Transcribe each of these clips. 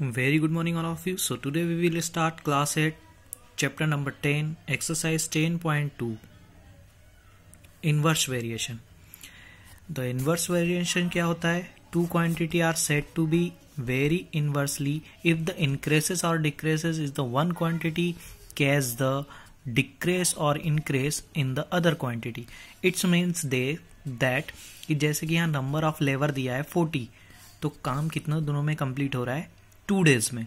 Very good morning all of you. So today we will start class 8 chapter number 10 exercise 10.2 inverse variation. The inverse variation kya hota hai Two quantity are said to be vary inversely if the increases or decreases is the one quantity cause the decrease or increase in the other quantity. It means they that ki jaise ki yahan number of lever diya hai 40 तो काम कितना दोनों में complete हो रहा है two days में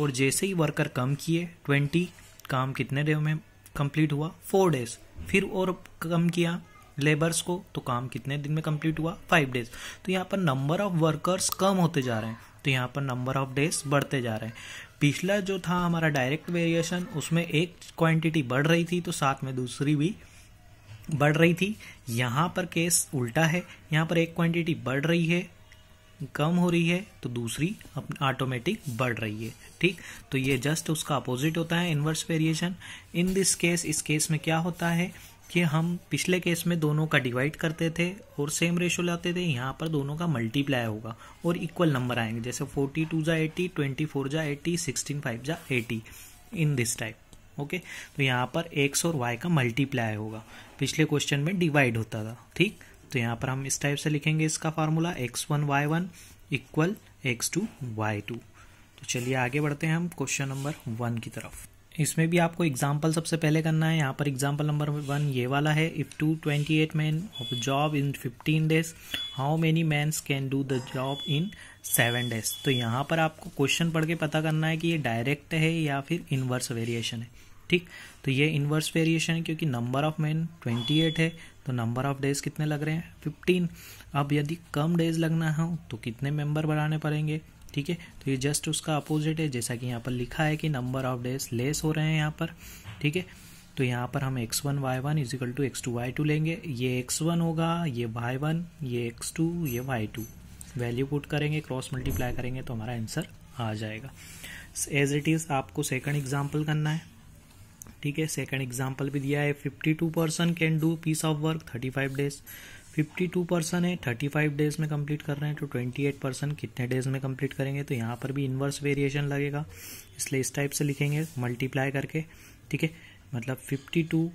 और जैसे ही वर्कर कम किए ट्वेंटी काम कितने डे में कंप्लीट हुआ फोर डेज फिर और कम किया लेबर्स को तो काम कितने दिन में कंप्लीट हुआ फाइव डेज तो यहाँ पर नंबर ऑफ वर्कर्स कम होते जा रहे हैं तो यहाँ पर नंबर ऑफ डेज बढ़ते जा रहे हैं पिछला जो था हमारा डायरेक्ट वेरिएशन उसमें एक क्वांटिटी बढ़ रही थी तो साथ में दूसरी भी बढ़ रही थी यहाँ पर केस उल्टा है यहाँ पर एक क्वांटिटी बढ़ रही है कम हो रही है तो दूसरी ऑटोमेटिक बढ़ रही है ठीक तो ये जस्ट उसका अपोजिट होता है inverse variation in this case इस केस में क्या होता है कि हम पिछले केस में दोनों का डिवाइड करते थे और सेम रेशो लाते थे यहाँ पर दोनों का मल्टीप्लाई होगा और इक्वल नंबर आएंगे जैसे फोर्टी टू जा एटी ट्वेंटी फोर जा एटी सिक्सटीन फाइव जा eighty in this type okay तो यहाँ पर एक्स और वाई का मल्टीप्लाई होगा पिछले क्वेश्चन में डिवाइड होता था ठीक तो यहाँ पर हम इस टाइप से लिखेंगे इसका formula x one y one equal x two y two तो चलिए आगे बढ़ते हैं हम क्वेश्चन नंबर वन की तरफ इसमें भी आपको एग्जाम्पल सबसे पहले करना है यहाँ पर एग्जाम्पल नंबर वन ये वाला है if two twenty eight man of job in fifteen days how many mans can do the job in seven days तो यहाँ पर आपको क्वेश्चन पढ़ के पता करना है कि ये डायरेक्ट है या फिर इनवर्स वेरिएशन है ठीक तो ये इनवर्स वेरिएशन है क्योंकि number of man twenty eight है तो नंबर ऑफ डेज कितने लग रहे हैं फिफ्टीन अब यदि कम डेज लगना हो तो कितने मेंबर बढ़ाने पड़ेंगे ठीक है तो ये जस्ट उसका अपोजिट है जैसा कि यहाँ पर लिखा है कि नंबर ऑफ डेज लेस हो रहे हैं यहाँ पर ठीक है तो यहाँ पर हम x one y one equal to x two y two लेंगे ये एक्स वन होगा ये वाई वन ये एक्स टू ये वाई टू वैल्यू पुट करेंगे क्रॉस मल्टीप्लाई करेंगे तो हमारा आंसर आ जाएगा एज इट इज़ आपको सेकंड एग्जांपल करना है ठीक है सेकंड एग्जांपल भी दिया है fifty two person can do piece of work thirty five days fifty two person है थर्टी फाइव डेज में कंप्लीट कर रहे हैं तो ट्वेंटी एट पर्सन कितने डेज में कंप्लीट करेंगे तो यहाँ पर भी इन्वर्स वेरिएशन लगेगा इसलिए इस टाइप से लिखेंगे मल्टीप्लाई करके ठीक है मतलब फिफ्टी टू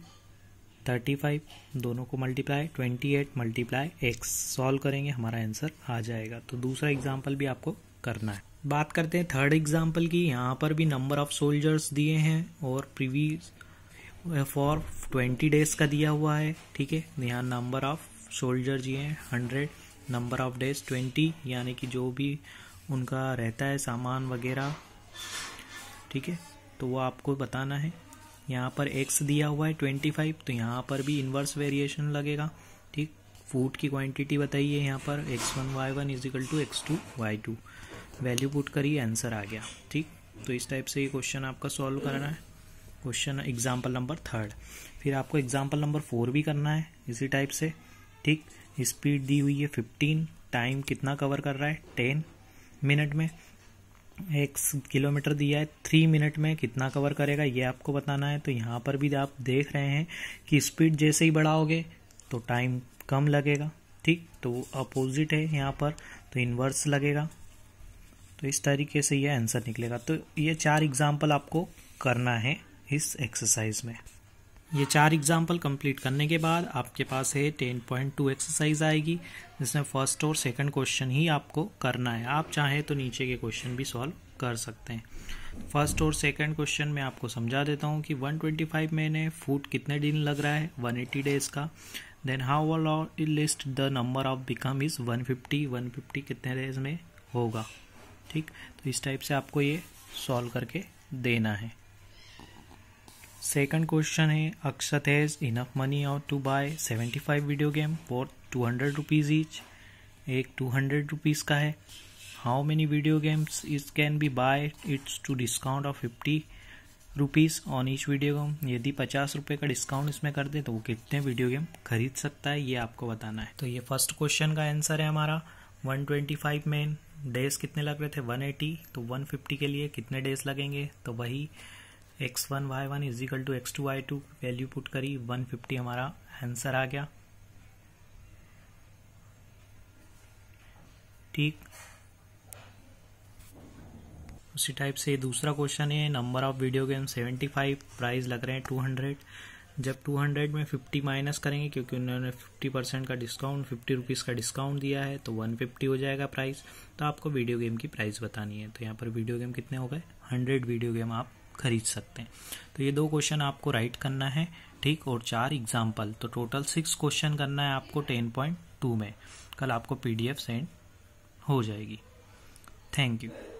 थर्टी फाइव दोनों को multiply twenty eight multiply x solve करेंगे हमारा आंसर आ जाएगा तो दूसरा एग्जाम्पल भी आपको करना है बात करते हैं थर्ड एग्जाम्पल की यहाँ पर भी नंबर ऑफ सोल्जर्स दिए हैं और प्रीवियस फॉर ट्वेंटी डेज का दिया हुआ है ठीक है यहाँ नंबर ऑफ सोल्जर जी हैं hundred number of days twenty यानी कि जो भी उनका रहता है सामान वगैरह ठीक है तो वो आपको बताना है यहाँ पर एक्स दिया हुआ है ट्वेंटी फाइव तो यहाँ पर भी इन्वर्स वेरिएशन लगेगा ठीक फूड की क्वांटिटी बताइए यहाँ पर x one y one equal to x two y two value put करिए आंसर आ गया ठीक तो इस टाइप से ये क्वेश्चन आपका सॉल्व करना है क्वेश्चन एग्जाम्पल नंबर थर्ड फिर आपको एग्जाम्पल नंबर फोर भी करना है इसी टाइप से ठीक स्पीड दी हुई है फिफ्टीन टाइम कितना कवर कर रहा है टेन मिनट में एक किलोमीटर दिया है थ्री मिनट में कितना कवर करेगा ये आपको बताना है तो यहाँ पर भी आप देख रहे हैं कि स्पीड जैसे ही बढ़ाओगे तो टाइम कम लगेगा ठीक तो अपोजिट है यहाँ पर तो इन्वर्स लगेगा तो इस तरीके से ये आंसर निकलेगा तो ये चार एग्जाम्पल आपको करना है इस एक्सरसाइज में ये चार एग्जाम्पल कंप्लीट करने के बाद आपके पास है टेन पॉइंट टू एक्सरसाइज आएगी जिसमें फर्स्ट और सेकंड क्वेश्चन ही आपको करना है आप चाहें तो नीचे के क्वेश्चन भी सॉल्व कर सकते हैं फर्स्ट और सेकंड क्वेश्चन में आपको समझा देता हूँ कि 125 महीने फूड कितने दिन लग रहा है 180 डेज का then how list the number of become is one fifty कितने डेज में होगा ठीक तो इस टाइप से आपको ये सॉल्व करके देना है सेकंड क्वेश्चन है अक्षत हैज़ इनफ मनी और to buy 75 video game for 200 rupees each एक 200 रुपीज़ का है how many video games is can be buy its to discount of fifty rupees on each video game यदि पचास रुपये का discount इसमें कर दे तो वो कितने वीडियो गेम खरीद सकता है ये आपको बताना है तो ये फर्स्ट क्वेश्चन का आंसर है हमारा 125 मेन डेज कितने लग रहे थे 180 तो 150 के लिए कितने डेज लगेंगे तो वही x one y one equal to x two two value put करी 150 हमारा आंसर आ गया ठीक उसी टाइप से दूसरा क्वेश्चन है number of video game 75 price लग रहे हैं 200 जब 200 में 50 माइनस करेंगे क्योंकि उन्होंने 50 परसेंट का डिस्काउंट फिफ्टी रुपीज़ का डिस्काउंट दिया है तो 150 हो जाएगा प्राइस तो आपको वीडियो गेम की प्राइस बतानी है तो यहाँ पर वीडियो गेम कितने हो गए 100 वीडियो गेम आप खरीद सकते हैं तो ये दो क्वेश्चन आपको राइट करना है ठीक और चार एग्जाम्पल तो टोटल सिक्स क्वेश्चन करना है आपको टेन पॉइंट टू में कल आपको पी सेंड हो जाएगी थैंक यू